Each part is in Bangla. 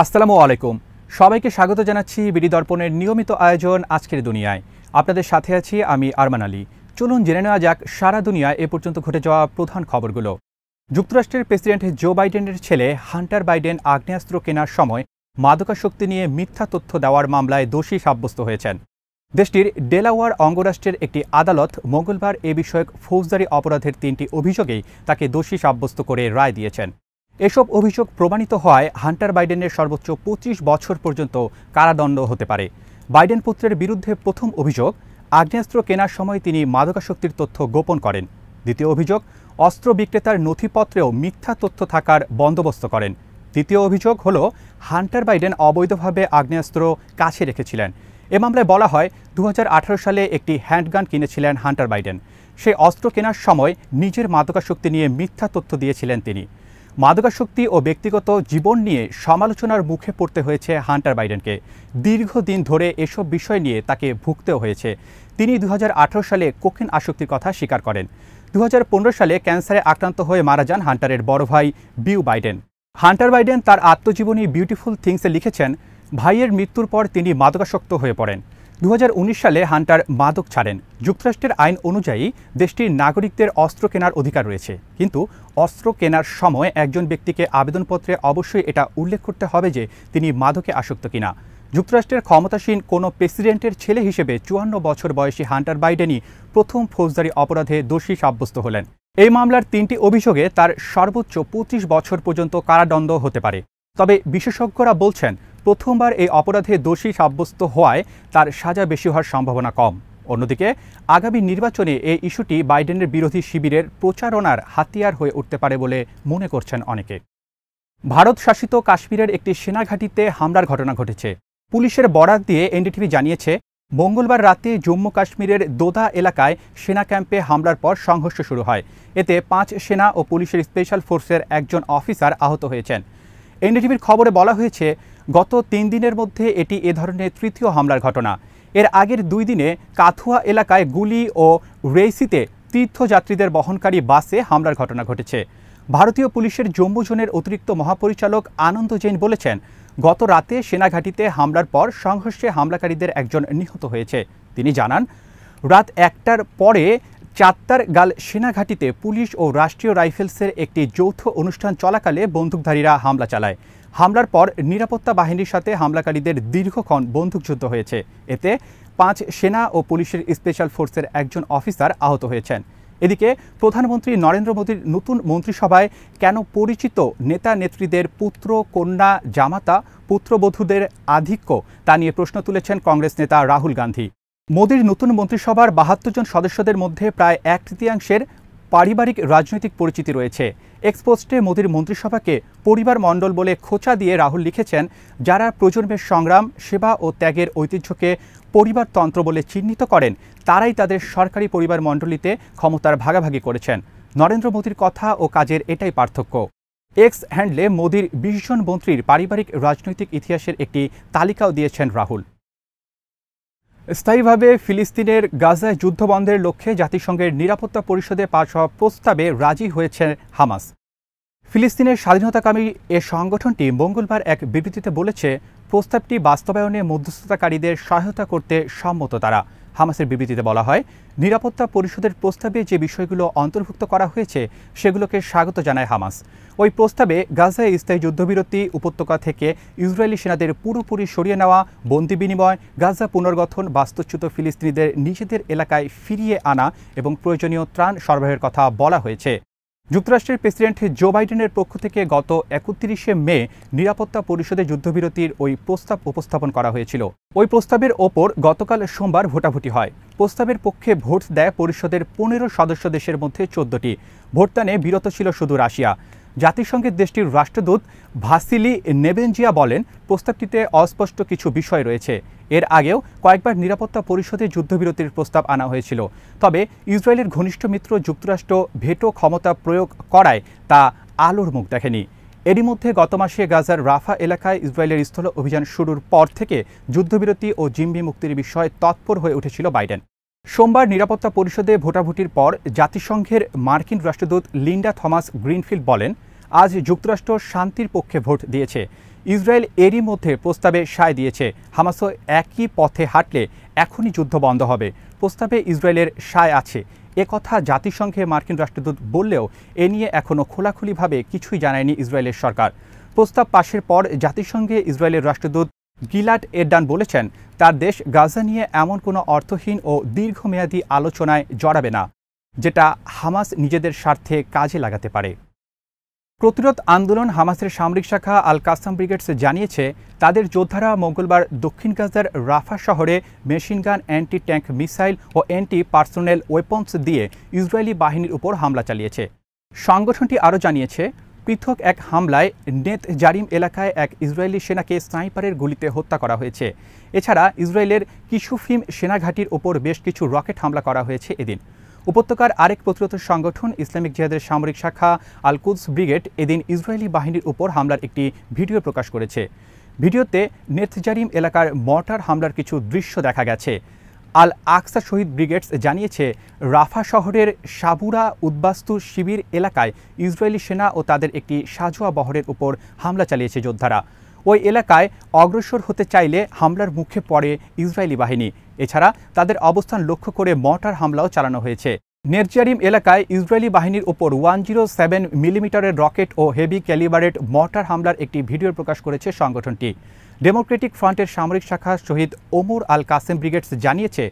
আসসালামু আলাইকুম সবাইকে স্বাগত জানাচ্ছি বিডি দর্পণের নিয়মিত আয়োজন আজকের দুনিয়ায় আপনাদের সাথে আছি আমি আরমান আলী চলুন জেনে নেওয়া যাক সারা দুনিয়ায় এ পর্যন্ত ঘটে যাওয়া প্রধান খবরগুলো যুক্তরাষ্ট্রের প্রেসিডেন্ট জো বাইডেনের ছেলে হান্টার বাইডেন আগ্নেয়াস্ত্র কেনার সময় মাদকাশক্তি নিয়ে মিথ্যা তথ্য দেওয়ার মামলায় দোষী সাব্যস্ত হয়েছেন দেশটির ডেলাওয়ার অঙ্গরাষ্ট্রের একটি আদালত মঙ্গলবার এ বিষয়ক ফৌজদারি অপরাধের তিনটি অভিযোগেই তাকে দোষী সাব্যস্ত করে রায় দিয়েছেন এসব অভিযোগ প্রমাণিত হয় হান্টার বাইডেনের সর্বোচ্চ পঁচিশ বছর পর্যন্ত কারাদণ্ড হতে পারে বাইডেন পুত্রের বিরুদ্ধে প্রথম অভিযোগ আগ্নেয়াস্ত্র কেনার সময় তিনি মাদকাসক্তির তথ্য গোপন করেন দ্বিতীয় অভিযোগ অস্ত্র বিক্রেতার নথিপত্রেও মিথ্যা তথ্য থাকার বন্দোবস্ত করেন তৃতীয় অভিযোগ হল হান্টার বাইডেন অবৈধভাবে আগ্নেয়াস্ত্র কাছে রেখেছিলেন এ মামলায় বলা হয় দু সালে একটি হ্যান্ডগান কিনেছিলেন হান্টার বাইডেন সেই অস্ত্র কেনার সময় নিজের মাদকাসক্তি নিয়ে মিথ্যা তথ্য দিয়েছিলেন তিনি মাদকাশক্তি ও ব্যক্তিগত জীবন নিয়ে সমালোচনার মুখে পড়তে হয়েছে হান্টার বাইডেনকে দীর্ঘদিন ধরে এসব বিষয় নিয়ে তাকে ভুগতেও হয়েছে তিনি দু সালে কঠিন আসক্তির কথা স্বীকার করেন দু সালে ক্যান্সারে আক্রান্ত হয়ে মারা যান হান্টারের বড় ভাই বিউ বাইডেন হান্টার বাইডেন তার আত্মজীবনী বিউটিফুল থিংসে লিখেছেন ভাইয়ের মৃত্যুর পর তিনি মাদকাসক্ত হয়ে পড়েন উনিশ সালে হান্টার মাদক ছাড়েন যুক্তরাষ্ট্রের আইন অনুযায়ী দেশটির নাগরিকদের অস্ত্র কেনার অধিকার রয়েছে কিন্তু অস্ত্র কেনার সময় একজন ব্যক্তিকে আবেদনপত্রে অবশ্যই এটা উল্লেখ করতে হবে যে তিনি মাদকে আসক্ত কিনা যুক্তরাষ্ট্রের ক্ষমতাসীন কোনো প্রেসিডেন্টের ছেলে হিসেবে চুয়ান্ন বছর বয়সী হান্টার বাইডেনই প্রথম ফৌজদারি অপরাধে দোষী সাব্যস্ত হলেন এই মামলার তিনটি অভিযোগে তার সর্বোচ্চ পঁচিশ বছর পর্যন্ত কারাদণ্ড হতে পারে তবে বিশেষজ্ঞরা বলছেন প্রথমবার এই অপরাধে দোষী সাব্যস্ত হওয়ায় তার সাজা বেশি হওয়ার সম্ভাবনা কম অন্যদিকে আগামী নির্বাচনে এই ইস্যুটি বাইডেনের বিরোধী শিবিরের প্রচারণার হাতিয়ার হয়ে উঠতে পারে বলে মনে করছেন অনেকে ভারত শাসিত কাশ্মীরের একটি সেনাঘাঁটিতে হামলার ঘটনা ঘটেছে পুলিশের বরাত দিয়ে এনডিটিভি জানিয়েছে মঙ্গলবার রাতে জম্মু কাশ্মীরের দোদা এলাকায় সেনা ক্যাম্পে হামলার পর সংঘর্ষ শুরু হয় এতে পাঁচ সেনা ও পুলিশের স্পেশাল ফোর্সের একজন অফিসার আহত হয়েছেন এনডিটিভির খবরে বলা হয়েছে গত তিন দিনের মধ্যে এটি এ ধরনের তৃতীয় হামলার ঘটনা এর আগের দুই দিনে কাথুয়া এলাকায় গুলি ও রেইসিতে তীর্থযাত্রীদের বহনকারী বাসে হামলার ঘটনা ঘটেছে ভারতীয় পুলিশের জম্মু জোনের অতিরিক্ত মহাপরিচালক আনন্দ জৈন বলেছেন গত রাতে সেনাঘাটিতে হামলার পর সংঘর্ষে হামলাকারীদের একজন নিহত হয়েছে তিনি জানান রাত একটার পরে চাত্তার গাল সেনাঘাটিতে পুলিশ ও রাষ্ট্রীয় রাইফেলসের একটি যৌথ অনুষ্ঠান চলাকালে বন্দুকধারীরা হামলা চালায় হামলার পর নিরাপত্তা বাহিনীর সাথে হামলাকারীদের দীর্ঘক্ষণ বন্দুকযুদ্ধ হয়েছে এতে পাঁচ সেনা ও পুলিশের স্পেশাল ফোর্সের একজন অফিসার আহত হয়েছেন এদিকে প্রধানমন্ত্রী নরেন্দ্র মোদীর নতুন মন্ত্রিসভায় কেন পরিচিত নেতা নেত্রীদের পুত্র কন্যা জামাতা পুত্রবধূদের আধিক্য তা নিয়ে প্রশ্ন তুলেছেন কংগ্রেস নেতা রাহুল গান্ধী মোদীর নতুন মন্ত্রিসভার বাহাত্তর জন সদস্যদের মধ্যে প্রায় এক তৃতীয়াংশের পারিবারিক রাজনৈতিক পরিচিতি রয়েছে এক্সপোস্টে মোদীর মন্ত্রিসভাকে পরিবার মণ্ডল বলে খোঁচা দিয়ে রাহুল লিখেছেন যারা প্রজন্মের সংগ্রাম সেবা ও ত্যাগের ঐতিহ্যকে পরিবারতন্ত্র বলে চিহ্নিত করেন তারাই তাদের সরকারি পরিবার মণ্ডলীতে ক্ষমতার ভাগাভাগি করেছেন নরেন্দ্র মোদীর কথা ও কাজের এটাই পার্থক্য এক্স হ্যান্ডলে মোদীর বিশ জন মন্ত্রীর পারিবারিক রাজনৈতিক ইতিহাসের একটি তালিকাও দিয়েছেন রাহুল স্থায়ীভাবে ফিলিস্তিনের গাজায় যুদ্ধ বন্ধের লক্ষ্যে জাতিসংঘের নিরাপত্তা পরিষদে পাশ হওয়া প্রস্তাবে রাজি হয়েছে হামাস ফিলিস্তিনের স্বাধীনতাকামী এ সংগঠনটি মঙ্গলবার এক বিবৃতিতে বলেছে প্রস্তাবটি বাস্তবায়নে মধ্যস্থতাকারীদের সহায়তা করতে সম্মত তারা হামাসের বিবৃতিতে বলা হয় নিরাপত্তা পরিষদের প্রস্তাবে যে বিষয়গুলো অন্তর্ভুক্ত করা হয়েছে সেগুলোকে স্বাগত জানায় হামাস ওই প্রস্তাবে গাজায় স্থায়ী যুদ্ধবিরতি উপত্যকা থেকে ইসরায়েলি সেনাদের পুরোপুরি সরিয়ে নেওয়া বন্দি বিনিময় গাজা পুনর্গঠন বাস্তুচ্যুত ফিলিস্তিনিদের নিজেদের এলাকায় ফিরিয়ে আনা এবং প্রয়োজনীয় ত্রাণ সরবরাহের কথা বলা হয়েছে যুক্তরাষ্ট্রের প্রেসিডেন্ট জো বাইডেনের পক্ষ থেকে গত একত্রিশে মে নিরাপত্তা পরিষদে যুদ্ধবিরতির ওই প্রস্তাব উপস্থাপন করা হয়েছিল ওই প্রস্তাবের ওপর গতকাল সোমবার ভোটাভুটি হয় প্রস্তাবের পক্ষে ভোট দেয় পরিষদের পনেরো সদস্য দেশের মধ্যে চোদ্দটি ভোটদানে বিরত ছিল শুধু রাশিয়া জাতিসংঘের দেশটির রাষ্ট্রদূত ভাসিলি নেবেনজিয়া বলেন প্রস্তাবটিতে অস্পষ্ট কিছু বিষয় রয়েছে এর আগেও কয়েকবার নিরাপত্তা পরিষদে যুদ্ধবিরতির প্রস্তাব আনা হয়েছিল তবে ইসরায়েলের ঘনিষ্ঠ মিত্র যুক্তরাষ্ট্র ভেটো ক্ষমতা প্রয়োগ করায় তা আলোর মুখ দেখেনি এরই মধ্যে গত মাসে গাজার রাফা এলাকায় ইসরায়েলের স্থল অভিযান শুরুর পর থেকে যুদ্ধবিরতি ও জিম্বি মুক্তির বিষয়ে তৎপর হয়ে উঠেছিল বাইডেন সোমবার নিরাপত্তা পরিষদে ভোটাভুটির পর জাতিসংঘের মার্কিন রাষ্ট্রদূত লিন্ডা থমাস গ্রিনফিল্ড বলেন আজ যুক্তরাষ্ট্র শান্তির পক্ষে ভোট দিয়েছে ইসরায়েল এরই মধ্যে প্রস্তাবে সায় দিয়েছে হামাসও একই পথে হাঁটলে এখনই যুদ্ধ বন্ধ হবে প্রস্তাবে ইসরায়েলের সায় আছে কথা জাতিসংঘে মার্কিন রাষ্ট্রদূত বললেও এ নিয়ে এখনও খোলাখুলিভাবে কিছুই জানায়নি ইসরায়েলের সরকার প্রস্তাব পাশের পর জাতিসংঘে ইসরায়েলের রাষ্ট্রদূত গিলাট এরডান বলেছেন তার দেশ গাজা নিয়ে এমন কোনো অর্থহীন ও দীর্ঘমেয়াদী আলোচনায় জড়াবে না যেটা হামাস নিজেদের স্বার্থে কাজে লাগাতে পারে প্রতিরোধ আন্দোলন হামাসের সামরিক শাখা আল কাসাম ব্রিগেডস জানিয়েছে তাদের যোদ্ধারা মঙ্গলবার দক্ষিণ গাজার রাফা শহরে মেশিনগান অ্যান্টি ট্যাঙ্ক মিসাইল ও অ্যান্টি পার্সোনেল ওয়েপন্স দিয়ে ইসরায়েলি বাহিনীর উপর হামলা চালিয়েছে সংগঠনটি আরও জানিয়েছে পৃথক এক হামলায় নেত জারিম এলাকায় এক ইসরায়েলি সেনাকে স্নাইপারের গুলিতে হত্যা করা হয়েছে এছাড়া ইসরায়েলের কিশুফিম সেনাঘাটির ওপর বেশ কিছু রকেট হামলা করা হয়েছে এদিন উপত্যকার আরেক প্রতিরোধ সংগঠন ইসলামিক জিহাদের সামরিক শাখা আলকুদস ব্রিগেড এদিন ইসরায়েলি বাহিনীর উপর হামলার একটি ভিডিও প্রকাশ করেছে ভিডিওতে নেথজারিম এলাকার মর্টার হামলার কিছু দৃশ্য দেখা গেছে আল আকসা শহীদ ব্রিগেডস জানিয়েছে রাফা শহরের সাবুরা উদ্বাস্তু শিবির এলাকায় ইসরায়েলি সেনা ও তাদের একটি সাজোয়া বহরের উপর হামলা চালিয়েছে যোদ্ধারা ওই এলাকায় অগ্রসর হতে চাইলে হামলার মুখে পড়ে ইসরায়েলি বাহিনী এছাড়া তাদের অবস্থান লক্ষ্য করে মর্টার হামলাও চালানো হয়েছে নেরজিয়ারিম এলাকায় ইসরায়েলি বাহিনীর ওপর ওয়ান জিরো সেভেন মিলিমিটারের রকেট ও হেভি ক্যালিবারেট মর্টার হামলার একটি ভিডিও প্রকাশ করেছে সংগঠনটি ডেমোক্রেটিক ফ্রন্টের সামরিক শাখা শহীদ ওমর আল কাসেম ব্রিগেডস জানিয়েছে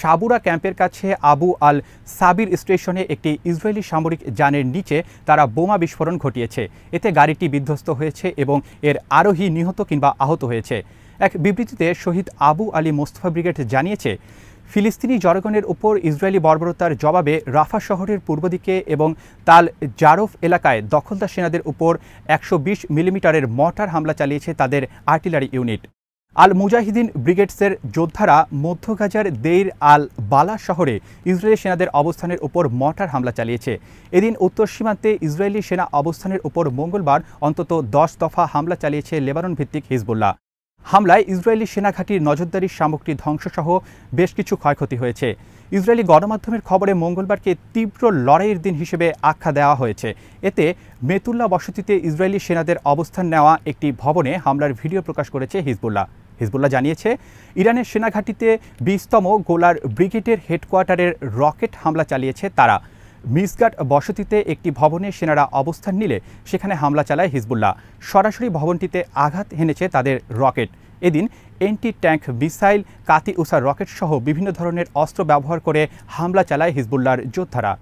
সাবুরা ক্যাম্পের কাছে আবু আল সাবির স্টেশনে একটি ইসরায়েলি সামরিক যানের নিচে তারা বোমা বিস্ফোরণ ঘটিয়েছে এতে গাড়িটি বিধ্বস্ত হয়েছে এবং এর আরোহী নিহত কিংবা আহত হয়েছে এক বিবৃতিতে শহীদ আবু আলী মোস্তফা ব্রিগেড জানিয়েছে ফিলিস্তিনি জনগণের উপর ইসরায়েলি বর্বরতার জবাবে রাফা শহরের পূর্ব দিকে এবং তাল জারফ এলাকায় দখলদার সেনাদের উপর একশো বিশ মিলিমিটারের মর্টার হামলা চালিয়েছে তাদের আর্টিলারি ইউনিট আল মুজাহিদিন ব্রিগেডসের যোদ্ধারা মধ্য গাজার দেইর আল বালা শহরে ইসরায়েলি সেনাদের অবস্থানের উপর মর্টার হামলা চালিয়েছে এদিন উত্তর সীমান্তে ইসরায়েলি সেনা অবস্থানের উপর মঙ্গলবার অন্তত দশ দফা হামলা চালিয়েছে লেবানন ভিত্তিক হিজবুল্লাহ হামলায় ইসরায়েলি সেনাঘাঁটির নজরদারির সামগ্রী ধ্বংসসহ বেশ কিছু ক্ষয়ক্ষতি হয়েছে ইসরায়েলি গণমাধ্যমের খবরে মঙ্গলবারকে তীব্র লড়াইয়ের দিন হিসেবে আখ্যা দেওয়া হয়েছে এতে মেতুল্লা বসতিতে ইসরায়েলি সেনাদের অবস্থান নেওয়া একটি ভবনে হামলার ভিডিও প্রকাশ করেছে হিজবুল্লাহ হিজবুল্লাহ জানিয়েছে ইরানের সেনাঘাঁটিতে বিশতম গোলার ব্রিগেডের হেডকোয়ার্টারের রকেট হামলা চালিয়েছে তারা মিসগাট বসতিতে একটি ভবনে সেনারা অবস্থান নিলে সেখানে হামলা চালায় হিজবুল্লাহ সরাসরি ভবনটিতে আঘাত হেনেছে তাদের রকেট এদিন এন্টি ট্যাঙ্ক মিসাইল কাতি উষার রকেট সহ বিভিন্ন ধরনের অস্ত্র ব্যবহার করে হামলা চালায় হিজবুল্লাহর যোদ্ধারা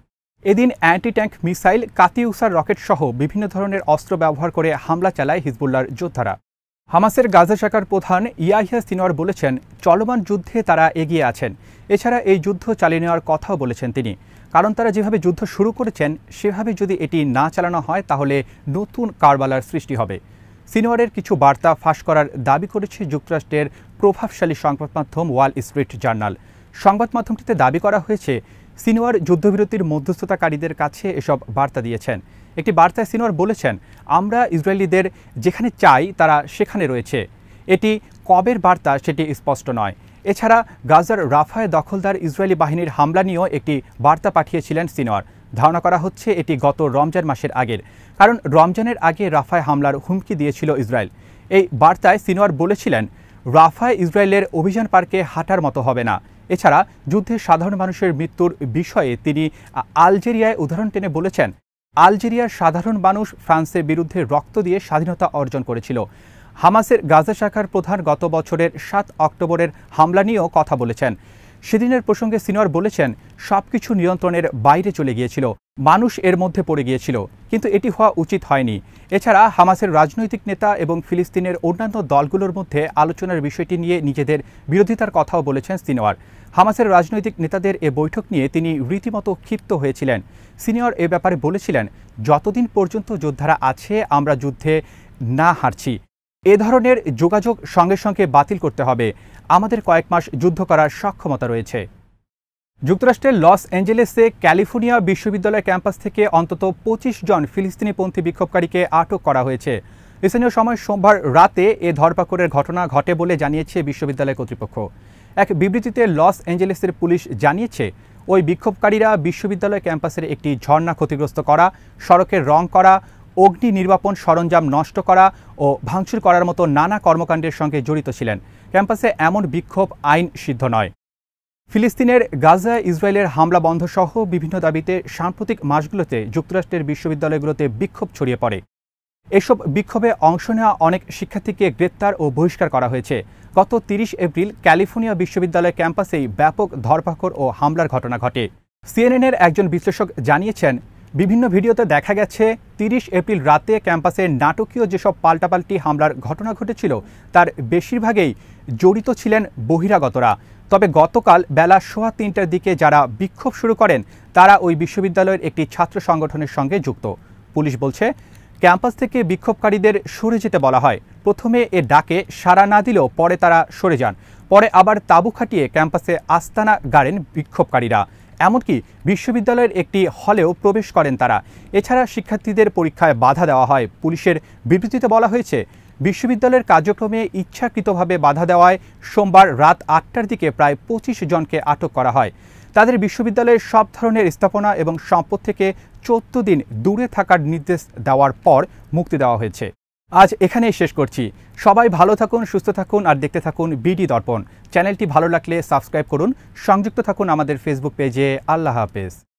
এদিন অ্যান্টি ট্যাঙ্ক মিসাইল কাতিউসার রকেট সহ বিভিন্ন ধরনের অস্ত্র ব্যবহার করে হামলা চালায় হিজবুল্লার যোদ্ধারা হামাসের গাজা শাখার প্রধান ইয়াহিয়া সিনোয়ার বলেছেন চলমান যুদ্ধে তারা এগিয়ে আছেন এছাড়া এই যুদ্ধ চালিয়ে নেওয়ার কথাও বলেছেন তিনি কারণ তারা যেভাবে যুদ্ধ শুরু করেছেন সেভাবে যদি এটি না চালানো হয় তাহলে নতুন কারবালার সৃষ্টি হবে সিনোয়ারের কিছু বার্তা ফাঁস করার দাবি করেছে যুক্তরাষ্ট্রের প্রভাবশালী সংবাদ মাধ্যম ওয়াল স্ট্রিট জার্নাল সংবাদ মাধ্যমটিতে দাবি করা হয়েছে সিনোয়ার যুদ্ধবিরতির মধ্যস্থতাকারীদের কাছে এসব বার্তা দিয়েছেন একটি বার্তায় সিনোয়ার বলেছেন আমরা ইসরায়েলিদের যেখানে চাই তারা সেখানে রয়েছে এটি কবের বার্তা সেটি স্পষ্ট নয় এছাড়া গাজার রাফায় দখলদার ইসরায়েলি বাহিনীর হামলা নিয়েও একটি বার্তা পাঠিয়েছিলেন সিনোয়ার ধারণা করা হচ্ছে এটি গত রমজান মাসের আগের কারণ রমজানের আগে রাফায় হামলার হুমকি দিয়েছিল ইসরায়েল এই বার্তায় সিনোয়ার বলেছিলেন রাফায় ইসরায়েলের অভিযান পার্কে হাঁটার মতো হবে না এছাড়া যুদ্ধে সাধারণ মানুষের মৃত্যুর বিষয়ে তিনি আলজেরিয়ায় উদাহরণ টেনে বলেছেন আলজেরিয়ার সাধারণ মানুষ ফ্রান্সের বিরুদ্ধে রক্ত দিয়ে স্বাধীনতা অর্জন করেছিল হামাসের গাজা শাখার প্রধান গত বছরের সাত অক্টোবরের হামলা নিয়েও কথা বলেছেন সেদিনের প্রসঙ্গে সিনোয়ার বলেছেন সব কিছু নিয়ন্ত্রণের বাইরে চলে গিয়েছিল মানুষ এর মধ্যে পড়ে গিয়েছিল কিন্তু এটি হওয়া উচিত হয়নি এছাড়া হামাসের রাজনৈতিক নেতা এবং ফিলিস্তিনের অন্যান্য দলগুলোর মধ্যে আলোচনার বিষয়টি নিয়ে নিজেদের বিরোধিতার কথাও বলেছেন সিনোয়ার হামাসের রাজনৈতিক নেতাদের এ বৈঠক নিয়ে তিনি রীতিমতো ক্ষিপ্ত হয়েছিলেন সিনিয়র এ ব্যাপারে বলেছিলেন যতদিন পর্যন্ত যোদ্ধারা আছে আমরা যুদ্ধে না হারছি এ ধরনের যোগাযোগ সঙ্গে সঙ্গে বাতিল করতে হবে আমাদের কয়েক মাস যুদ্ধ করার সক্ষমতা রয়েছে যুক্তরাষ্ট্রের লস অ্যাঞ্জেলেসে ক্যালিফোর্নিয়া বিশ্ববিদ্যালয় ক্যাম্পাস থেকে অন্তত পঁচিশ জন ফিলিস্তিনিপন্থী বিক্ষোভকারীকে আটক করা হয়েছে স্থানীয় সময় সোমবার রাতে এ ধরপাকড়ের ঘটনা ঘটে বলে জানিয়েছে বিশ্ববিদ্যালয় কর্তৃপক্ষ এক বিবৃতিতে লস অ্যাঞ্জেলেসের পুলিশ জানিয়েছে ওই বিক্ষোভকারীরা বিশ্ববিদ্যালয় ক্যাম্পাসের একটি ঝর্ণা ক্ষতিগ্রস্ত করা সড়কের রং করা অগ্নি নির্বাপন সরঞ্জাম নষ্ট করা ও ভাঙচুর করার মতো নানা কর্মকাণ্ডের সঙ্গে জড়িত ছিলেন ক্যাম্পাসে এমন বিক্ষোভ আইন সিদ্ধ নয় ফিলিস্তিনের গাজা ইসরায়েলের হামলা বন্ধ সহ বিভিন্ন দাবিতে সাম্প্রতিক মাসগুলোতে যুক্তরাষ্ট্রের বিশ্ববিদ্যালয়গুলোতে বিক্ষোভ ছড়িয়ে পড়ে এসব বিক্ষোভে অংশ নেওয়া অনেক শিক্ষার্থীকে গ্রেপ্তার ও বহিষ্কার করা হয়েছে গত তিরিশ এপ্রিল ক্যালিফোর্নিয়া বিশ্ববিদ্যালয় ক্যাম্পাসেই ব্যাপক ধরপাকড় ও হামলার ঘটনা ঘটে সিএনএনের একজন বিশ্লেষক জানিয়েছেন বিভিন্ন ভিডিওতে দেখা গেছে তিরিশ এপ্রিল রাতে ক্যাম্পাসে নাটকীয় যেসব পাল্টাপাল্টি হামলার ঘটনা ঘটেছিল তার বেশিরভাগেই জড়িত ছিলেন বহিরাগতরা তবে গতকাল বেলা সোয়া তিনটার দিকে যারা বিক্ষোভ শুরু করেন তারা ওই বিশ্ববিদ্যালয়ের একটি ছাত্র সংগঠনের সঙ্গে যুক্ত পুলিশ বলছে ক্যাম্পাস থেকে বিক্ষোভকারীদের সরে যেতে বলা হয় প্রথমে এ ডাকে সাড়া না দিলেও পরে তারা সরে যান পরে আবার তাবু খাটিয়ে ক্যাম্পাসে আস্তানা গাড়েন বিক্ষোভকারীরা এমনকি বিশ্ববিদ্যালয়ের একটি হলেও প্রবেশ করেন তারা এছাড়া শিক্ষার্থীদের পরীক্ষায় বাধা দেওয়া হয় পুলিশের বিবৃতিতে বলা হয়েছে বিশ্ববিদ্যালয়ের কার্যক্রমে ইচ্ছাকৃতভাবে বাধা দেওয়ায় সোমবার রাত আটটার দিকে প্রায় পঁচিশ জনকে আটক করা হয় তাদের বিশ্ববিদ্যালয়ের সব ধরনের স্থাপনা এবং সম্পদ থেকে চোদ্দ দিন দূরে থাকার নির্দেশ দেওয়ার পর মুক্তি দেওয়া হয়েছে আজ এখানেই শেষ করছি সবাই ভালো থাকুন সুস্থ থাকুন আর দেখতে থাকুন বিডি দর্পণ চ্যানেলটি ভালো লাগলে সাবস্ক্রাইব করুন সংযুক্ত থাকুন আমাদের ফেসবুক পেজে আল্লাহ হাফেজ